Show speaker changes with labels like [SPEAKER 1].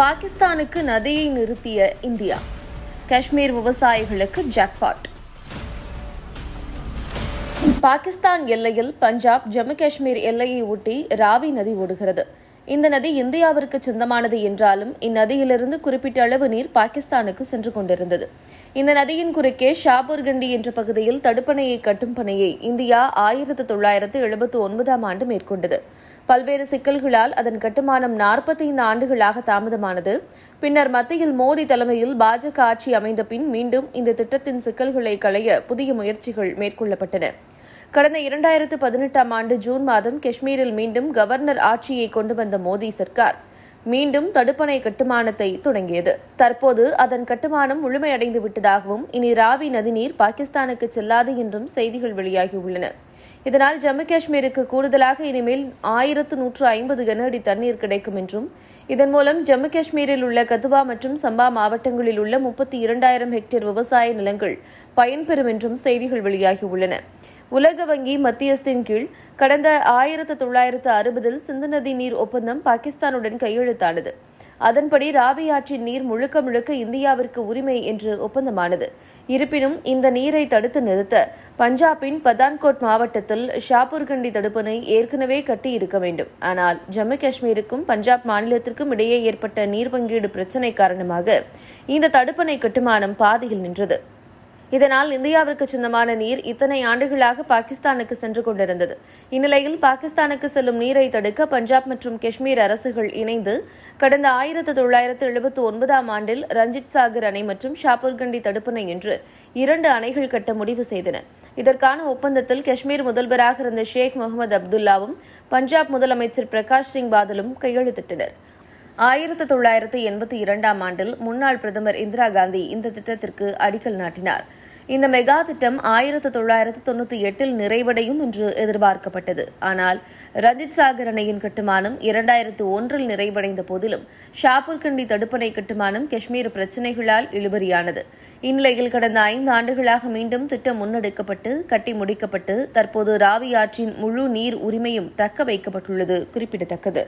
[SPEAKER 1] பாகிஸ்தானுக்கு நதியை நிறுத்திய இந்தியா காஷ்மீர் விவசாயிகளுக்கு ஜாக்பாட் பாகிஸ்தான் எல்லையில் பஞ்சாப் ஜம்மு காஷ்மீர் எல்லையை ஒட்டி ராவி நதி ஓடுகிறது இந்த நதி இந்தியாவிற்கு சொந்தமானது என்றாலும் இந்நதியிலிருந்து குறிப்பிட்ட அளவு நீர் பாகிஸ்தானுக்கு சென்று கொண்டிருந்தது இந்த நதியின் குறுக்கே ஷாபூர்கண்டி என்ற பகுதியில் தடுப்பணையை கட்டும் பணியை இந்தியா ஆயிரத்து தொள்ளாயிரத்து எழுபத்து ஒன்பதாம் ஆண்டு மேற்கொண்டது பல்வேறு சிக்கல்களால் அதன் கட்டுமானம் நாற்பத்தி ஐந்து ஆண்டுகளாக தாமதமானது பின்னர் மத்தியில் மோடி தலைமையில் பாஜக ஆட்சி அமைந்த பின் மீண்டும் இந்த திட்டத்தின் சிக்கல்களை களைய புதிய முயற்சிகள் மேற்கொள்ளப்பட்டன கடந்த இரண்டாயிரத்து பதினெட்டாம் ஆண்டு ஜூன் மாதம் காஷ்மீரில் மீண்டும் கவர்னர் ஆட்சியை கொண்டு வந்த மோடி சர்க்கார் மீண்டும் தடுப்பணை கட்டுமானத்தை தொடங்கியது தற்போது அதன் கட்டுமானம் முழுமையடைந்து விட்டதாகவும் இனி ராவி நதிநீர் பாகிஸ்தானுக்கு செல்லாது என்றும் செய்திகள் வெளியாகியுள்ளன இதனால் ஜம்மு காஷ்மீருக்கு கூடுதலாக இனிமேல் ஆயிரத்து நூற்று ஐம்பது கனஅடி தண்ணீர் கிடைக்கும் என்றும் இதன் மூலம் ஜம்மு காஷ்மீரில் உள்ள கதுவா மற்றும் சம்பா மாவட்டங்களில் உள்ள முப்பத்தி இரண்டாயிரம் ஹெக்டேர் விவசாய நிலங்கள் பயன்பெறும் என்றும் செய்திகள் வெளியாகியுள்ளன உலக வங்கி மத்தியஸ்தின் கீழ் கடந்த ஆயிரத்து தொள்ளாயிரத்து அறுபதில் சிந்து நதி நீர் ஒப்பந்தம் பாகிஸ்தானுடன் கையெழுத்தானது அதன்படி ராவி ஆற்றின் நீர் முழுக்க முழுக்க இந்தியாவிற்கு உரிமை என்று ஒப்பந்தமானது இருப்பினும் இந்த நீரை தடுத்து நிறுத்த பஞ்சாபின் பதான்கோட் மாவட்டத்தில் ஷாப்பூர்கண்டி தடுப்பணை ஏற்கனவே கட்டியிருக்க வேண்டும் ஆனால் ஜம்மு காஷ்மீருக்கும் பஞ்சாப் மாநிலத்திற்கும் இடையே ஏற்பட்ட நீர் பங்கீடு பிரச்சினை காரணமாக இந்த தடுப்பணை கட்டுமானம் பாதியில் நின்றது இதனால் இந்தியாவிற்கு சொந்தமான நீர் இத்தனை ஆண்டுகளாக பாகிஸ்தானுக்கு சென்று கொண்டிருந்தது இந்நிலையில் பாகிஸ்தானுக்கு செல்லும் நீரை தடுக்க பஞ்சாப் மற்றும் காஷ்மீர் அரசுகள் இணைந்து கடந்த ஆயிரத்து தொள்ளாயிரத்து எழுபத்து ஒன்பதாம் ஆண்டில் ரஞ்சித் சாகர் அணை மற்றும் ஷாப்பூர்கண்டி தடுப்பணை என்று இரண்டு அணைகள் கட்ட முடிவு செய்தன இதற்கான ஒப்பந்தத்தில் காஷ்மீர் முதல்வராக இருந்த ஷேக் முகமது அப்துல்லாவும் பஞ்சாப் முதலமைச்சர் பிரகாஷ் சிங் பாதலும் கையெழுத்திட்டனர் ஆயிரத்தி தொள்ளாயிரத்தி எண்பத்தி இரண்டாம் ஆண்டில் முன்னாள் பிரதமர் இந்திரா காந்தி இந்த திட்டத்திற்கு அடிக்கல் நாட்டினார் இந்த மெகா திட்டம் ஆயிரத்தி தொள்ளாயிரத்து தொண்ணூற்றி எட்டில் நிறைவடையும் என்று எதிர்பார்க்கப்பட்டது ஆனால் ரஞ்சித் சாகர் அணையின் கட்டுமானம் இரண்டாயிரத்து ஒன்றில் நிறைவடைந்த போதிலும் ஷாப்பூர்கண்டி தடுப்பணை கட்டுமானம் காஷ்மீர் பிரச்சினைகளால் இழுபறியானது இந்நிலையில் கடந்த ஐந்து ஆண்டுகளாக மீண்டும் திட்டம் முன்னெடுக்கப்பட்டு கட்டி முடிக்கப்பட்டு தற்போது ராவி ஆற்றின் முழு நீர் உரிமையும் தக்க வைக்கப்பட்டுள்ளது குறிப்பிடத்தக்கது